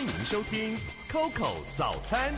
欢迎收听 Coco 早餐，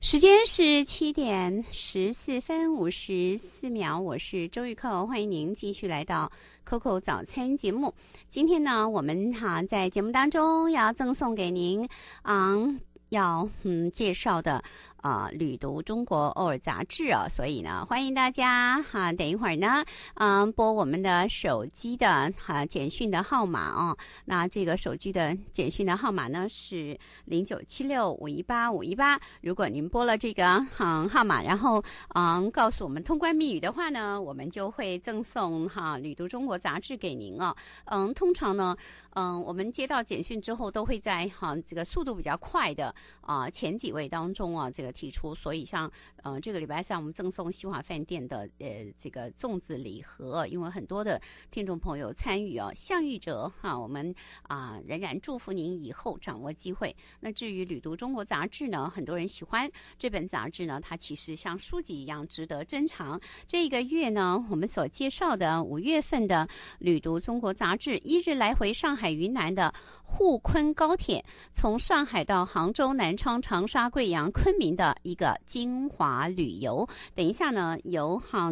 时间是七点十四分五十四秒，我是周玉蔻，欢迎您继续来到 Coco 早餐节目。今天呢，我们哈在节目当中要赠送给您，昂要嗯介绍的。啊，旅读中国偶尔杂志啊，所以呢，欢迎大家哈，等一会儿呢，嗯，拨我们的手机的哈简讯的号码哦。那这个手机的简讯的号码呢是零九七六五一八五一八。如果您拨了这个哈号码，然后嗯告诉我们通关密语的话呢，我们就会赠送哈旅读中国杂志给您哦。嗯，通常呢，嗯，我们接到简讯之后都会在哈这个速度比较快的啊前几位当中啊这个。提出，所以像呃这个礼拜三我们赠送西华饭店的呃这个粽子礼盒，因为很多的听众朋友参与哦，向玉哲哈，我们啊仍然祝福您以后掌握机会。那至于《旅读中国》杂志呢，很多人喜欢这本杂志呢，它其实像书籍一样值得珍藏。这一个月呢，我们所介绍的五月份的《旅读中国》杂志，一日来回上海云南的沪昆高铁，从上海到杭州、南昌、长沙、贵阳、昆明的。一个精华旅游，等一下呢，由哈，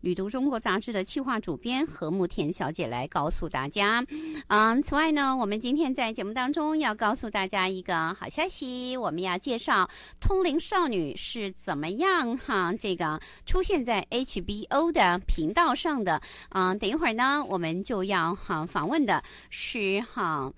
旅读中国杂志的企划主编何慕田小姐来告诉大家，嗯，此外呢，我们今天在节目当中要告诉大家一个好消息，我们要介绍《通灵少女》是怎么样哈，这个出现在 HBO 的频道上的，嗯，等一会儿呢，我们就要哈访问的是哈。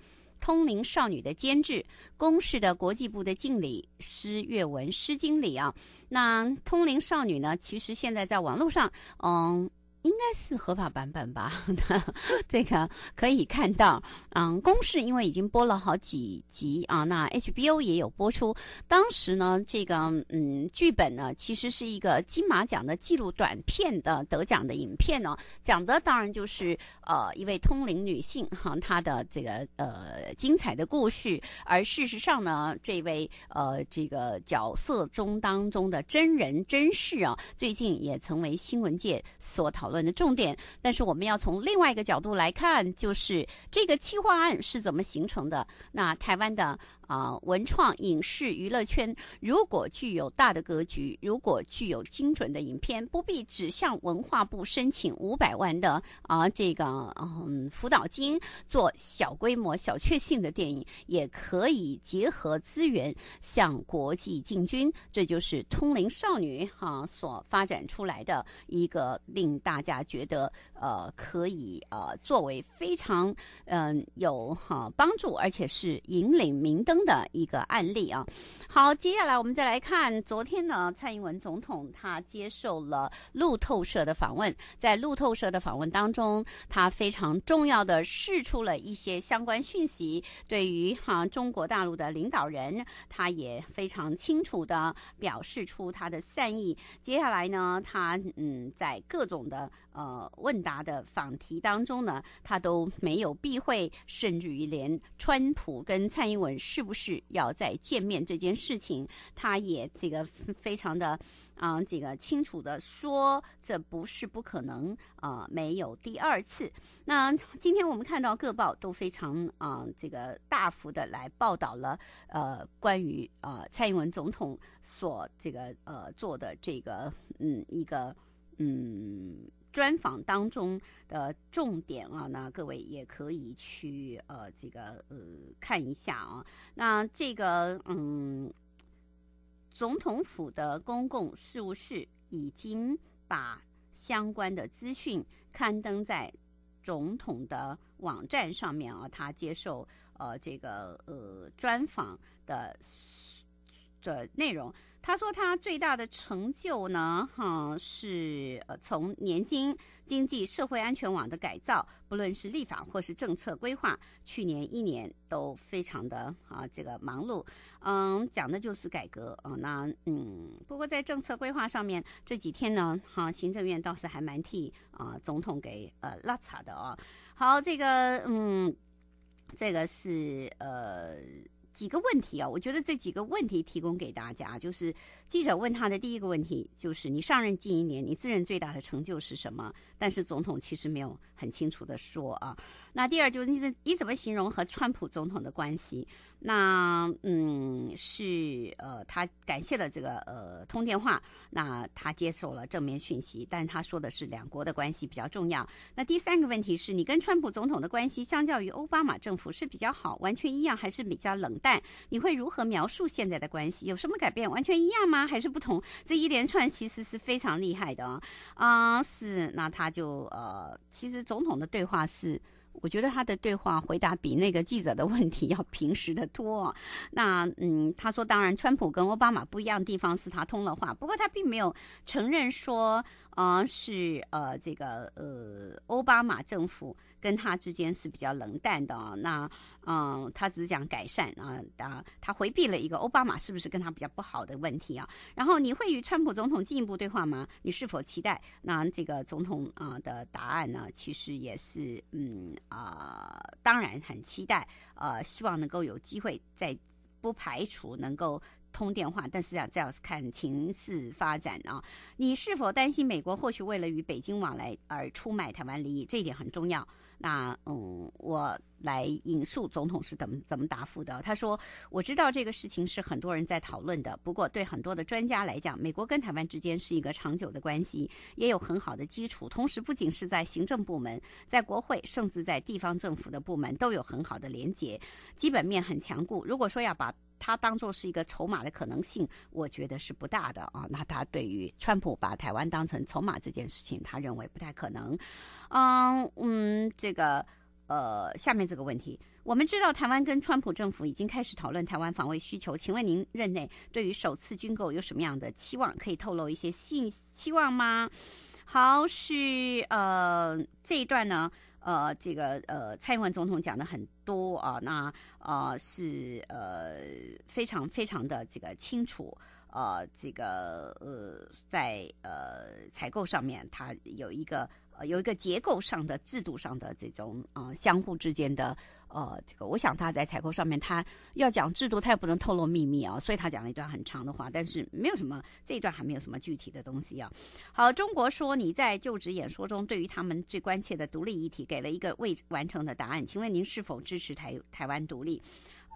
通灵少女的监制，公示的国际部的经理施月文，施经理啊，那通灵少女呢？其实现在在网络上，嗯。应该是合法版本吧？这个可以看到，嗯，公式因为已经播了好几集啊。那 HBO 也有播出。当时呢，这个嗯，剧本呢其实是一个金马奖的纪录短片的得奖的影片呢，讲的当然就是呃一位通灵女性哈，她的这个呃精彩的故事。而事实上呢，这位呃这个角色中当中的真人真事啊，最近也成为新闻界所讨论。的重点，但是我们要从另外一个角度来看，就是这个气化案是怎么形成的？那台湾的。啊，文创影视娱乐圈如果具有大的格局，如果具有精准的影片，不必只向文化部申请五百万的啊这个嗯辅导金做小规模小确幸的电影，也可以结合资源向国际进军。这就是《通灵少女》哈所发展出来的一个令大家觉得呃可以呃作为非常嗯有哈帮助，而且是引领明灯。的一个案例啊，好，接下来我们再来看昨天呢，蔡英文总统他接受了路透社的访问，在路透社的访问当中，他非常重要的释出了一些相关讯息。对于哈中国大陆的领导人，他也非常清楚的表示出他的善意。接下来呢，他嗯，在各种的呃问答的访题当中呢，他都没有避讳，甚至于连川普跟蔡英文是。不是要再见面这件事情，他也这个非常的啊，这个清楚的说，这不是不可能啊，没有第二次。那今天我们看到各报都非常啊，这个大幅的来报道了，呃，关于啊蔡英文总统所这个呃做的这个嗯一个嗯。专访当中的重点啊，那各位也可以去呃这个呃看一下啊。那这个嗯，总统府的公共事务室已经把相关的资讯刊登在总统的网站上面啊。他接受呃这个呃专访的的内容。他说他最大的成就呢，哈是呃从年金经济社会安全网的改造，不论是立法或是政策规划，去年一年都非常的啊这个忙碌，嗯讲的就是改革啊那嗯不过在政策规划上面这几天呢哈行政院倒是还蛮替啊总统给呃拉扯的啊好这个嗯这个是呃。几个问题啊，我觉得这几个问题提供给大家，就是记者问他的第一个问题就是你上任近一年，你自认最大的成就是什么？但是总统其实没有很清楚的说啊。那第二就是你怎你怎么形容和川普总统的关系？那嗯，是呃他感谢了这个呃通电话，那他接受了正面讯息，但是他说的是两国的关系比较重要。那第三个问题是你跟川普总统的关系，相较于奥巴马政府是比较好，完全一样，还是比较冷？但你会如何描述现在的关系？有什么改变？完全一样吗？还是不同？这一连串其实是非常厉害的哦。啊，是，那他就呃，其实总统的对话是，我觉得他的对话回答比那个记者的问题要平实的多。那嗯，他说，当然，川普跟奥巴马不一样的地方是他通了话，不过他并没有承认说，啊，是呃，这个呃，奥巴马政府。跟他之间是比较冷淡的啊，那嗯，他只是讲改善啊，答他回避了一个奥巴马是不是跟他比较不好的问题啊。然后你会与川普总统进一步对话吗？你是否期待？那这个总统啊的答案呢？其实也是嗯啊，当然很期待，呃，希望能够有机会再不排除能够通电话，但是啊，这要是看情势发展啊。你是否担心美国或许为了与北京往来而出卖台湾利益？这一点很重要。那嗯，我来引述总统是怎么怎么答复的。他说：“我知道这个事情是很多人在讨论的，不过对很多的专家来讲，美国跟台湾之间是一个长久的关系，也有很好的基础。同时，不仅是在行政部门，在国会，甚至在地方政府的部门都有很好的连结，基本面很强固。如果说要把……”他当做是一个筹码的可能性，我觉得是不大的啊。那他对于川普把台湾当成筹码这件事情，他认为不太可能。嗯嗯，这个呃，下面这个问题，我们知道台湾跟川普政府已经开始讨论台湾防卫需求。请问您任内对于首次军购有什么样的期望？可以透露一些信期望吗？好，是呃这一段呢，呃这个呃蔡英文总统讲的很。多啊，那呃是呃非常非常的这个清楚。呃，这个呃，在呃采购上面，它有一个呃有一个结构上的、制度上的这种啊相互之间的呃，这个我想他在采购上面，他要讲制度，他也不能透露秘密啊，所以他讲了一段很长的话，但是没有什么这一段还没有什么具体的东西啊。好，中国说你在就职演说中对于他们最关切的独立议题给了一个未完成的答案，请问您是否支持台台湾独立？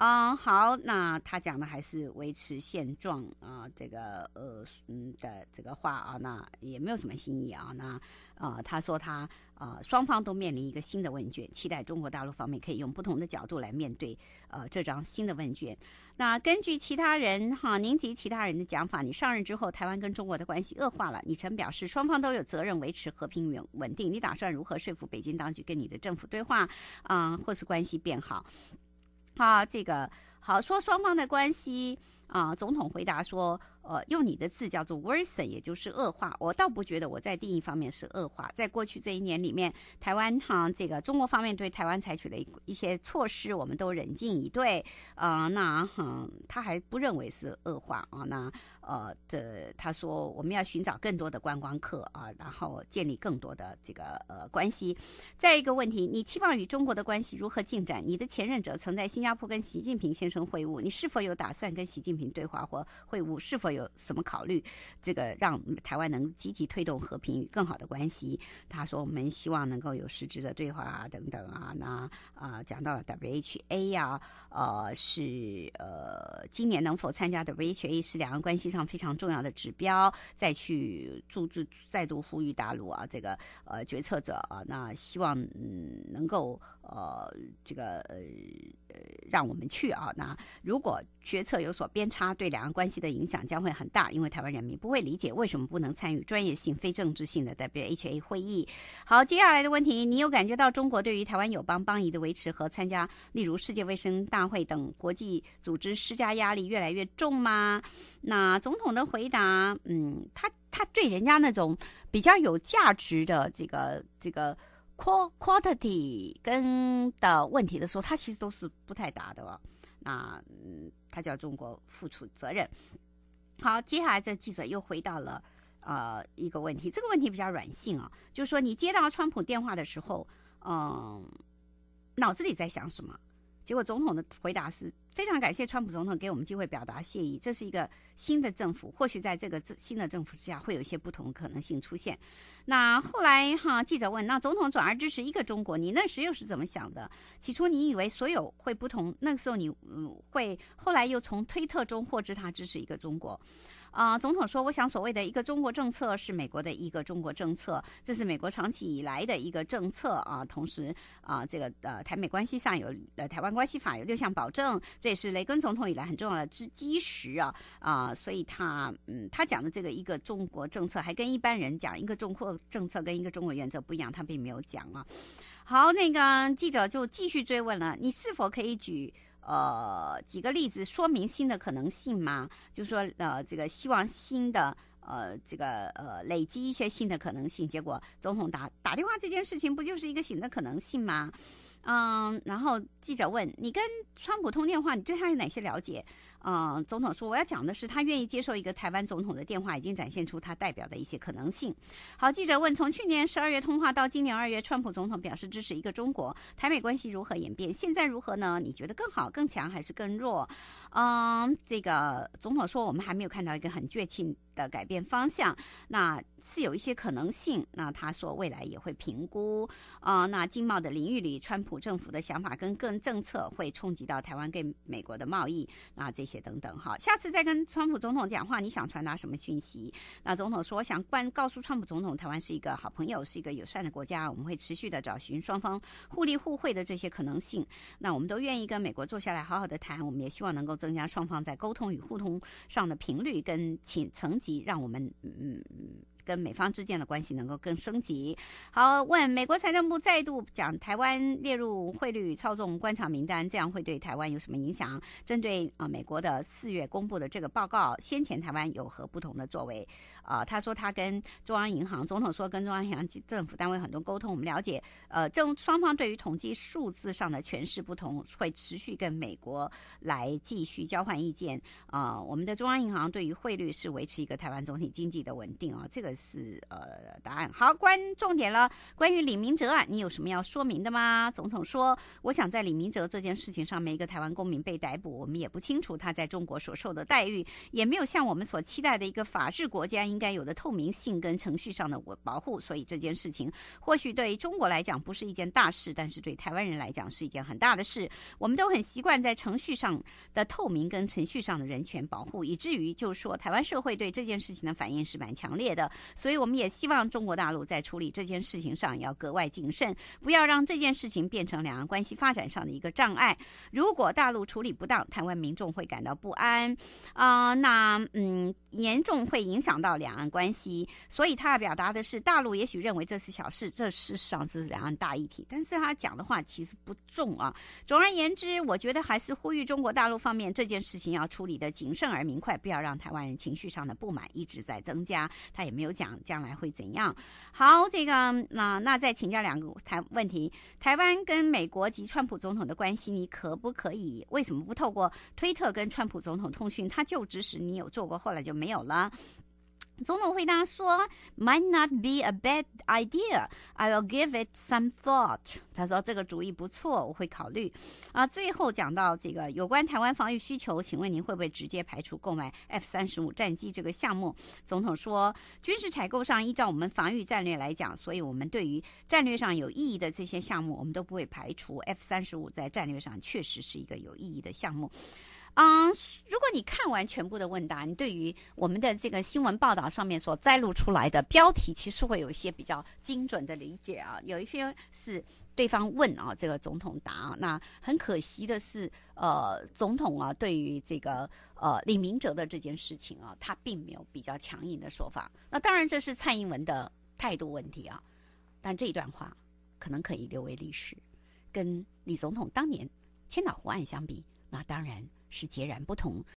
嗯，好，那他讲的还是维持现状啊，这个呃，嗯的这个话啊，那也没有什么新意啊，那呃，他说他呃，双方都面临一个新的问卷，期待中国大陆方面可以用不同的角度来面对呃这张新的问卷。那根据其他人哈，您及其他人的讲法，你上任之后台湾跟中国的关系恶化了，你曾表示双方都有责任维持和平稳稳定，你打算如何说服北京当局跟你的政府对话啊，或是关系变好？他这个好说双方的关系啊，总统回答说。呃，用你的字叫做 w o r s e o n 也就是恶化。我倒不觉得我在定义方面是恶化。在过去这一年里面，台湾哈这个中国方面对台湾采取的一一些措施，我们都忍尽以对。嗯，那嗯，他还不认为是恶化啊？那呃的他说我们要寻找更多的观光客啊，然后建立更多的这个呃关系。再一个问题，你期望与中国的关系如何进展？你的前任者曾在新加坡跟习近平先生会晤，你是否有打算跟习近平对话或会晤？是否有？有什么考虑？这个让台湾能积极推动和平与更好的关系。他说，我们希望能够有实质的对话啊，等等啊，那啊，讲到了 WHA 呀，呃，是呃，今年能否参加 WHA 是两岸关系上非常重要的指标。再去注注再度呼吁大陆啊，这个呃决策者啊，那希望嗯能够呃这个呃让我们去啊。那如果决策有所偏差，对两岸关系的影响将。会很大，因为台湾人民不会理解为什么不能参与专业性、非政治性的 WHA 会议。好，接下来的问题，你有感觉到中国对于台湾友邦邦谊的维持和参加，例如世界卫生大会等国际组织施加压力越来越重吗？那总统的回答，嗯，他他对人家那种比较有价值的这个这个 qu a l i t y 跟的问题的时候，他其实都是不太答的。哦。那嗯，他叫中国付出责任。好，接下来这记者又回到了，呃，一个问题，这个问题比较软性啊，就是说你接到川普电话的时候，嗯，脑子里在想什么？结果，总统的回答是非常感谢川普总统给我们机会表达谢意。这是一个新的政府，或许在这个新的政府之下会有一些不同可能性出现。那后来哈记者问，那总统转而支持一个中国，你那时又是怎么想的？起初你以为所有会不同，那个时候你嗯会，后来又从推特中获知他支持一个中国。啊，总统说，我想所谓的一个中国政策是美国的一个中国政策，这是美国长期以来的一个政策啊。同时啊，这个呃台美关系上有呃台湾关系法有六项保证，这也是雷根总统以来很重要的之基石啊啊。所以他嗯他讲的这个一个中国政策还跟一般人讲一个中国政策跟一个中国原则不一样，他并没有讲啊。好，那个记者就继续追问了，你是否可以举？呃，几个例子说明新的可能性嘛？就说呃，这个希望新的呃，这个呃，累积一些新的可能性。结果总统打打电话这件事情，不就是一个新的可能性吗？嗯，然后记者问你跟川普通电话，你对他有哪些了解？嗯，总统说我要讲的是他愿意接受一个台湾总统的电话，已经展现出他代表的一些可能性。好，记者问：从去年十二月通话到今年二月，川普总统表示支持一个中国，台美关系如何演变？现在如何呢？你觉得更好、更强还是更弱？嗯，这个总统说我们还没有看到一个很确切。的改变方向，那是有一些可能性。那他说未来也会评估啊。那经贸的领域里，川普政府的想法跟个人政策会冲击到台湾跟美国的贸易啊，这些等等哈。下次再跟川普总统讲话，你想传达什么讯息？那总统说，想关告诉川普总统，台湾是一个好朋友，是一个友善的国家，我们会持续的找寻双方互利互惠的这些可能性。那我们都愿意跟美国坐下来好好的谈，我们也希望能够增加双方在沟通与互通上的频率跟情层级。让我们，嗯。跟美方之间的关系能够更升级。好，问美国财政部再度讲台湾列入汇率操纵观察名单，这样会对台湾有什么影响？针对啊美国的四月公布的这个报告，先前台湾有何不同的作为？呃，他说他跟中央银行总统说跟中央银行政府单位很多沟通，我们了解，呃，政双方对于统计数字上的诠释不同，会持续跟美国来继续交换意见。啊，我们的中央银行对于汇率是维持一个台湾总体经济的稳定啊，这个。是呃，答案好，关重点了。关于李明哲啊，你有什么要说明的吗？总统说，我想在李明哲这件事情上面，一个台湾公民被逮捕，我们也不清楚他在中国所受的待遇，也没有像我们所期待的一个法治国家应该有的透明性跟程序上的我保护。所以这件事情或许对中国来讲不是一件大事，但是对台湾人来讲是一件很大的事。我们都很习惯在程序上的透明跟程序上的人权保护，以至于就是说，台湾社会对这件事情的反应是蛮强烈的。所以我们也希望中国大陆在处理这件事情上要格外谨慎，不要让这件事情变成两岸关系发展上的一个障碍。如果大陆处理不当，台湾民众会感到不安，啊，那嗯，严重会影响到两岸关系。所以他要表达的是，大陆也许认为这是小事，这事实上这是两岸大议题。但是他讲的话其实不重啊。总而言之，我觉得还是呼吁中国大陆方面这件事情要处理的谨慎而明快，不要让台湾人情绪上的不满一直在增加。他也没有。讲将来会怎样？好，这个那那再请教两个台问题：台湾跟美国及川普总统的关系，你可不可以？为什么不透过推特跟川普总统通讯？他就职时你有做过，后来就没有了。总统回答说：“Might not be a bad idea. I will give it some thought.” 他说：“这个主意不错，我会考虑。”啊，最后讲到这个有关台湾防御需求，请问您会不会直接排除购买 F 三十五战机这个项目？总统说：“军事采购上依照我们防御战略来讲，所以我们对于战略上有意义的这些项目，我们都不会排除。F 三十五在战略上确实是一个有意义的项目。”嗯，如果你看完全部的问答，你对于我们的这个新闻报道上面所摘录出来的标题，其实会有一些比较精准的理解啊。有一些是对方问啊，这个总统答。那很可惜的是，呃，总统啊，对于这个呃李明哲的这件事情啊，他并没有比较强硬的说法。那当然，这是蔡英文的态度问题啊。但这一段话可能可以留为历史，跟李总统当年千岛湖案相比，那当然。是截然不同。